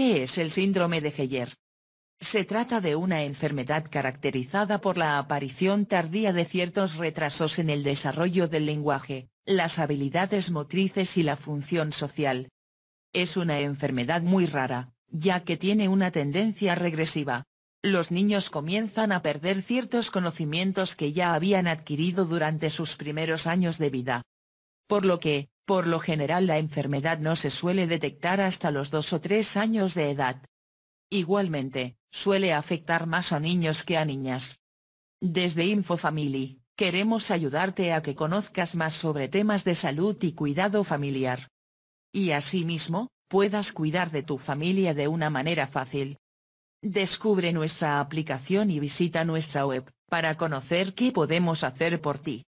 ¿Qué es el síndrome de Heyer? Se trata de una enfermedad caracterizada por la aparición tardía de ciertos retrasos en el desarrollo del lenguaje, las habilidades motrices y la función social. Es una enfermedad muy rara, ya que tiene una tendencia regresiva. Los niños comienzan a perder ciertos conocimientos que ya habían adquirido durante sus primeros años de vida. Por lo que, por lo general la enfermedad no se suele detectar hasta los 2 o 3 años de edad. Igualmente, suele afectar más a niños que a niñas. Desde InfoFamily, queremos ayudarte a que conozcas más sobre temas de salud y cuidado familiar. Y asimismo, puedas cuidar de tu familia de una manera fácil. Descubre nuestra aplicación y visita nuestra web, para conocer qué podemos hacer por ti.